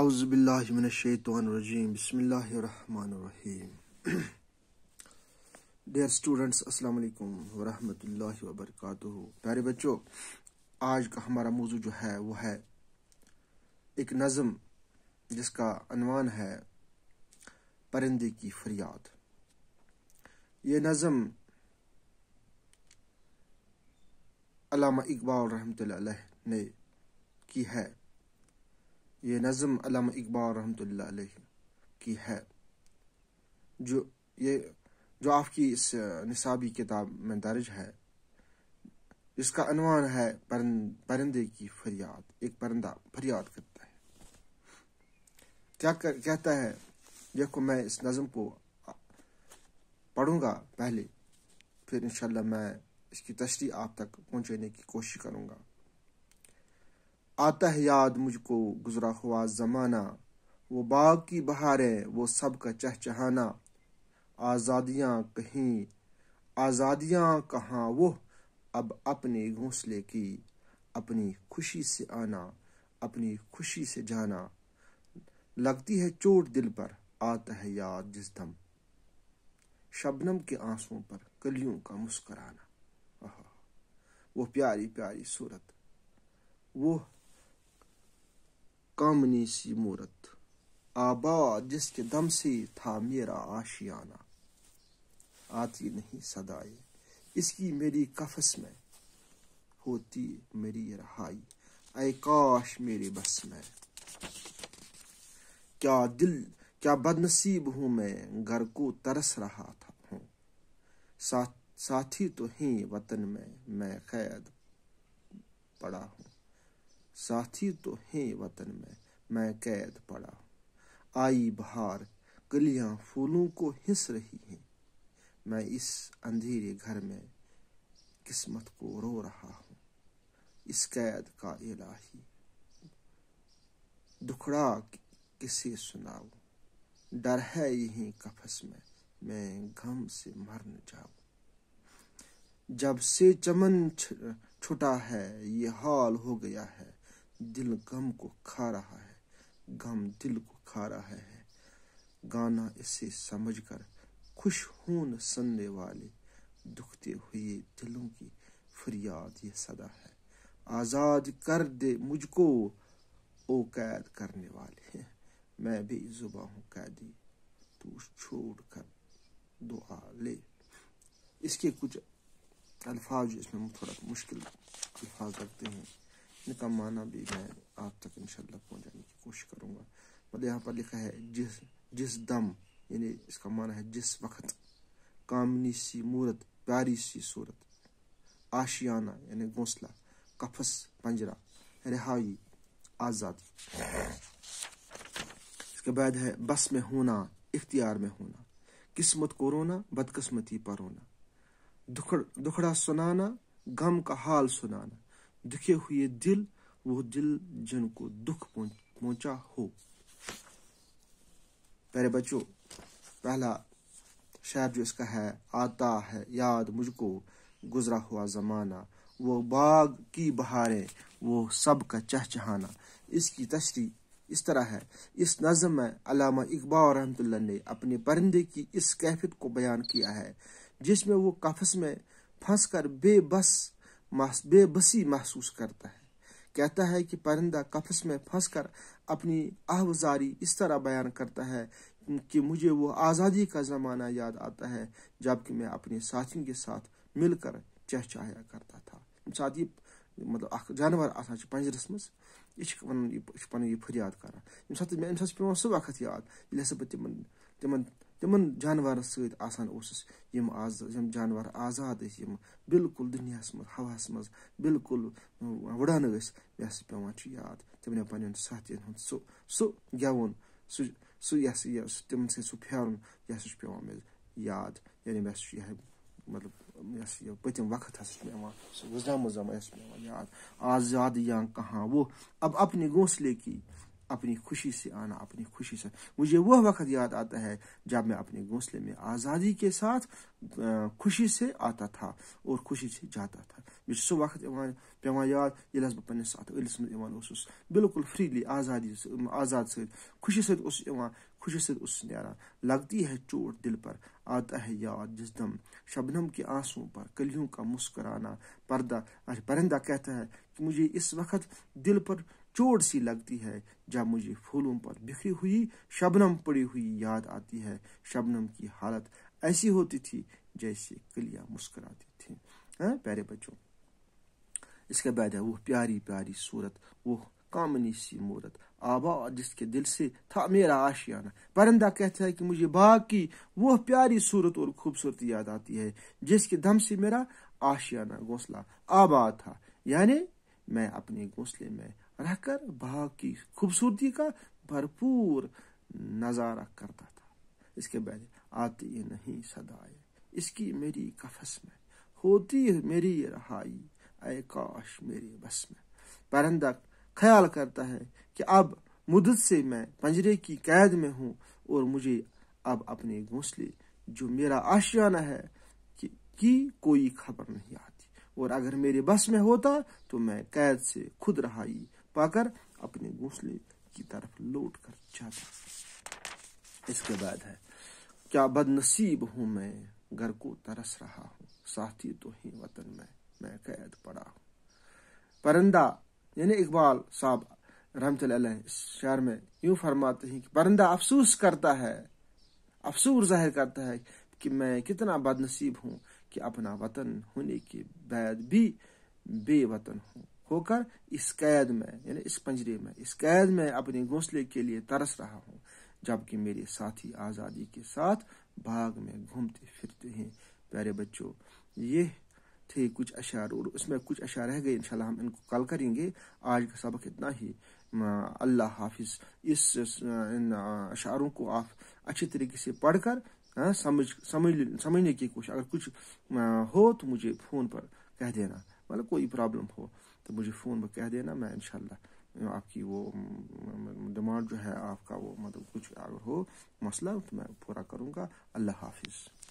आउज़बिल्लिमिनशैतवानरजीम बसमीम dear students अस्सलाम वालेकुम प्यारे बच्चों आज का हमारा मौजू जो है वो है एक नज़म जिसका अनवान है परिंदे की फरियाद ये नज़म अलामा इकबाल रहमत ने की है ये नज़म अलाम इकबाल रहमत की है जो ये जो आपकी इस निसाबी किताब में दर्ज है इसका अनवान है परिंदे की फरियाद एक परिंदा फरियाद करता है क्या कर, कहता है देखो मैं इस नज़म को पढ़ूंगा पहले फिर इंशाल्लाह मैं इसकी तशरी आप तक पहुंचाने की कोशिश करूंगा आता है याद मुझको गुजरा हुआ ज़माना वो बाग की बहारें वो सब का चहचहाना आजादियां कहीं आजादियां कहाँ वो अब अपने घोंसले की अपनी खुशी से आना अपनी खुशी से जाना लगती है चोट दिल पर आता है याद जिस दम शबनम के आंसुओं पर कलियों का मुस्कराना वो प्यारी प्यारी सूरत वो कामनी सी मूरत आबाद जिसके दम से था मेरा आशियाना आती नहीं सदाए इसकी मेरी कफस में होती मेरी रहाई ऐ काश मेरे बस में क्या दिल क्या बदनसीब हूं मैं घर को तरस रहा था हूँ साथ साथी तो ही वतन में मैं कैद पड़ा हूँ साथी तो हैं वतन में मैं कैद पड़ा आई बहार गलियां फूलों को हिंस रही हैं मैं इस अंधेरे घर में किस्मत को रो रहा हूँ इस कैद का इलाही दुखड़ा किसे सुनाओ डर है यही कफस में मैं गम से मर न जाऊं जब से चमन छुटा है ये हाल हो गया है दिल गम को खा रहा है गम दिल को खा रहा है गाना इसे समझकर खुश न सुनने वाले दुखते हुए दिलों की फरियाद ये सदा है आज़ाद कर दे मुझको ओ कैद करने वाले हैं मैं भी जुबा हूँ कैदी तू छोड़ कर दुआ ले इसके कुछ अल्फाज इसमें थोड़ा मुश्किल अल्फाज रखते हैं इनका माना भी मैं आप तक इंशाल्लाह पहुंचाने की कोशिश करूँगा मतलब यहाँ पर लिखा है जिस जिस दम यानी इसका माना है जिस वक्त कामनी सी मूरत प्यारी सी सूरत आशियाना यानी घोंसला कफस पंजरा रिहाई आज़ादी इसके बाद है बस में होना इख्तियार में होना किस्मत को रोना बदकस्मती पर रोना दुखड़ दुखड़ा सुनाना गम का हाल सुनाना दुखे हुए दिल वो दिल जन को दुख पहुंचा हो पहले बच्चों पहला शायर जो इसका है आता है याद मुझको गुजरा हुआ ज़माना वो बाग की बहारें वो सब का चहचहाना इसकी तस्री इस तरह है इस नज़म में अलामा इकबा रहमतुल्ला ने अपने परिंदे की इस कैफियत को बयान किया है जिसमें वो कफस में फंस कर बेबस बेबसी महसूस करता है कहता है कि परिंदा कफस में फंसकर अपनी आहजारी इस तरह बयान करता है कि मुझे वो आज़ादी का ज़माना याद आता है जबकि मैं अपने साथियों के साथ मिलकर चहचाया करता था मतलब, ये मतलब अख जानवर आसान पंजरस मज यह वन यह फरियाद कर पे सब वक्त याद ये बह तिम तम जानवर सत आज जानवर आजाद बिल्कुल दुनिया मे हवा मज बिल्कुल वुड़ान मे पे याद तम पे सतन हूँ सो सो गवन सह तम सारन यह पे याद यानि मे मतलब पतम वक्त हाँ पे वजाम वजाम पे याद आजाद या कहाँ वो अब अपने घोसले की अपनी खुशी से आना अपनी खुशी से मुझे वह वक्त याद आता है जब मैं अपने घोंसले में आज़ादी के साथ खुशी से आता था और खुशी से जाता था मे सो वक्त पे याद ये बह पे अतस मज बिल्कुल फ्रीली आज़ादी आज़ाद सुशी सत खुशी सत उस लगती है चोट दिल पर आता है याद जिस दम शबनम के आंसुओं पर कलियों का मुस्कराना पर्दा परिंदा कहता है कि मुझे इस वक्त दिल पर चोट सी लगती है जब मुझे फूलों पर बिखरी हुई शबनम पड़ी हुई याद आती है शबनम की हालत ऐसी होती थी जैसे कलिया मुस्कराती थी है प्यारे बच्चों इसके बाद है वो प्यारी प्यारी सूरत वो कामनी सी मूरत आबा जिसके दिल से था मेरा आशियाना परिंदा कहता है कि मुझे बाग की वो प्यारी सूरत और खूबसूरती याद आती है जिसके दम से मेरा आशियाना घोंसला आबा था यानी मैं अपने घोंसले में रहकर बाग की खूबसूरती का भरपूर नजारा करता था इसके बाद आती नहीं सदाए इसकी मेरी कफस में होती मेरी रहाई अय काश मेरे बस में परंदा ख्याल करता है कि अब मुदत से मैं पंजरे की कैद में हूँ और मुझे अब अपने घोंसले जो मेरा आशियाना है कि, की कोई खबर नहीं आती और अगर मेरे बस में होता तो मैं कैद से खुद रहाई पाकर अपने घोंसले की तरफ लौट कर जाता इसके बाद है क्या बदनसीब हूं मैं घर को तरस रहा हूं साथी तो ही वतन में मैं कैद पड़ा हूं परिंदा यानी इकबाल साहब रहमत इस शहर में यूं फरमाते हैं कि परिंदा अफसोस करता है अफसोस जाहिर करता है कि मैं कितना बदनसीब हूं कि अपना वतन होने के बाद भी बेवतन हो होकर इस कैद में यानी इस पंजरे में इस कैद में अपने घोंसले के लिए तरस रहा हूं जबकि मेरे साथी आज़ादी के साथ बाग में घूमते फिरते हैं प्यारे बच्चों ये थे कुछ अशार और उसमें कुछ अशार रह गए इंशाल्लाह हम इनको कल करेंगे आज का सबक इतना ही अल्लाह हाफिज इस इन अशारों को आप अच्छी तरीके से पढ़कर हाँ, समझ समझ समझने की कोशिश अगर कुछ हो तो मुझे फ़ोन पर कह देना मतलब कोई प्रॉब्लम हो तो मुझे फ़ोन पर कह देना मैं इनशाला आपकी वो डिमांड जो है आपका वो मतलब कुछ अगर हो मसला तो मैं पूरा करूँगा अल्लाह हाफिज़